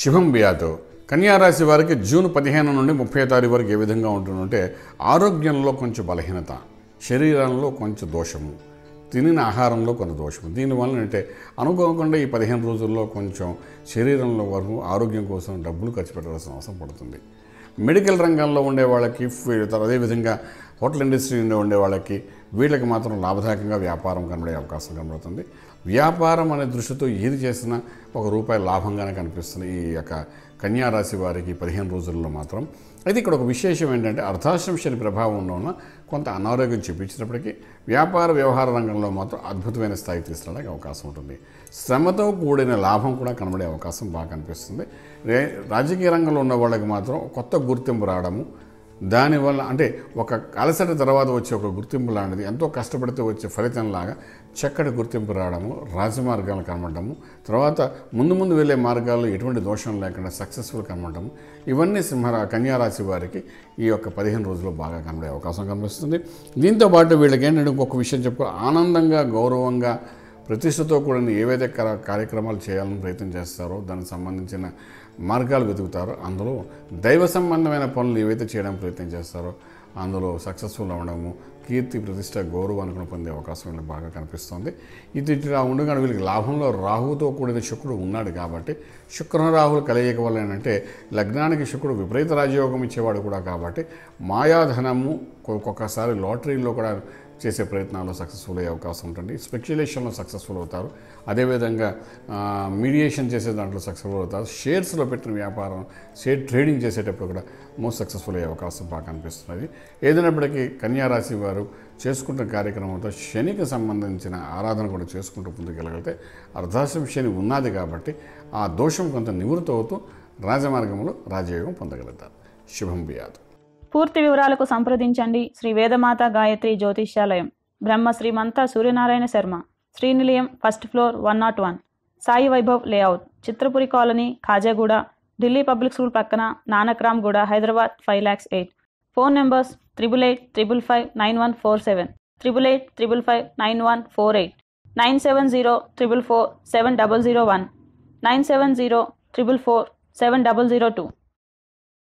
శుభం బియాతో కన్యారాశి వారికి జూన్ పదిహేను నుండి ముప్పై తారీఖు వరకు ఏ విధంగా ఉంటుందంటే ఆరోగ్యంలో కొంచెం బలహీనత శరీరంలో కొంచెం దోషము తినిన ఆహారంలో కొంత దోషము దీనివల్ల అంటే అనుకోకుండా ఈ పదిహేను రోజుల్లో కొంచెం శరీరంలో వరకు ఆరోగ్యం కోసం డబ్బులు ఖర్చు పెట్టాల్సిన అవసరం పడుతుంది మెడికల్ రంగంలో ఉండే వాళ్ళకి అదేవిధంగా హోటల్ ఇండస్ట్రీలో ఉండే వాళ్ళకి వీళ్ళకి మాత్రం లాభదాయకంగా వ్యాపారం కనబడే అవకాశం కనబడుతుంది వ్యాపారం అనే దృష్టితో ఏది చేసినా ఒక రూపాయి లాభంగానే కనిపిస్తుంది ఈ యొక్క కన్యారాశి వారికి పదిహేను రోజుల్లో మాత్రం అయితే ఇక్కడ ఒక విశేషం ఏంటంటే అర్ధాశ్రం శని ప్రభావం ఉండవన కొంత అనారోగ్యం చూపించినప్పటికీ వ్యాపార వ్యవహార రంగంలో మాత్రం అద్భుతమైన స్థాయి తీసుకురావడానికి అవకాశం ఉంటుంది శ్రమతో కూడిన లాభం కూడా కనబడే అవకాశం బాగా కనిపిస్తుంది రాజకీయ రంగంలో ఉన్న వాళ్ళకి మాత్రం కొత్త గుర్తింపు రావడము దానివల్ల అంటే ఒక అలసట తర్వాత వచ్చే ఒక గుర్తింపు లాంటిది ఎంతో కష్టపడితే వచ్చే ఫలితంలాగా చక్కటి గుర్తింపు రావడము రాజమార్గాలు కనబడము తర్వాత ముందు ముందు వెళ్ళే మార్గాల్లో ఎటువంటి దోషం లేకుండా సక్సెస్ఫుల్ కనబడము ఇవన్నీ సింహరా కన్యారాశి వారికి ఈ యొక్క పదిహేను రోజుల్లో బాగా కనబడే అవకాశం కనిపిస్తుంది దీంతోపాటు వీళ్ళకి ఏంటంటే ఇంకొక విషయం చెప్పుకో ఆనందంగా గౌరవంగా ప్రతిష్టతో కూడిన ఏవైతే కార్యక్రమాలు చేయాలని ప్రయత్నం చేస్తారో దానికి సంబంధించిన మార్గాలు వెతుకుతారో అందులో దైవ సంబంధమైన పనులు ఏవైతే చేయడానికి ప్రయత్నం చేస్తారో అందులో సక్సెస్ఫుల్ అవ్వడము కీర్తి ప్రతిష్ట గౌరవాన్ని పొందే అవకాశం వీళ్ళకి బాగా కనిపిస్తుంది ఇది ఇట్లా ఉండగానే వీళ్ళకి లాభంలో రాహుతో కూడిన శుక్రుడు ఉన్నాడు కాబట్టి శుక్ర రాహులు కలయిక వల్ల ఏంటంటే లగ్నానికి శుక్రుడు విపరీత రాజయోగం ఇచ్చేవాడు కూడా కాబట్టి మాయాధనము ఒక్కొక్కసారి లాటరీలో కూడా చేసే ప్రయత్నాల్లో సక్సెస్ఫుల్ అయ్యే అవకాశం ఉంటుంది స్పెక్యులేషన్లో సక్సెస్ఫుల్ అవుతారు అదేవిధంగా మీడియేషన్ చేసే దాంట్లో సక్సెస్ఫుల్ అవుతారు షేర్స్లో పెట్టిన వ్యాపారం షేర్ ట్రేడింగ్ చేసేటప్పుడు కూడా మోస్ట్ సక్సెస్ఫుల్ అయ్యే అవకాశం బాగా కనిపిస్తున్నది ఏదైనప్పటికీ కన్యారాశి వారు చేసుకుంటున్న కార్యక్రమంతో శనికి సంబంధించిన ఆరాధన కూడా చేసుకుంటూ ముందుకెళ్ళగలిగితే అర్ధాశం శని ఉన్నది కాబట్టి ఆ దోషం కొంత నివృత్తి అవుతూ రాజమార్గంలో రాజయోగం పొందగలుగుతారు శుభం బియాదు పూర్తి వివరాలకు సంప్రదించండి శ్రీ వేదమాత గాయత్రి జ్యోతిష్యాలయం Brahma Shrimanta Suryanarayana Sharma Srinilayam first floor one naught one Sai Vaibhav layout Chitrapuri colony Khajaguda Delhi public school పక్కన Nanakramguda Hyderabad five lakhs eight phone numbers triple eight triple five nine one four seven triple eight triple five nine one four eight nine seven zero triple four seven double zero one nine seven zero triple four seven double zero two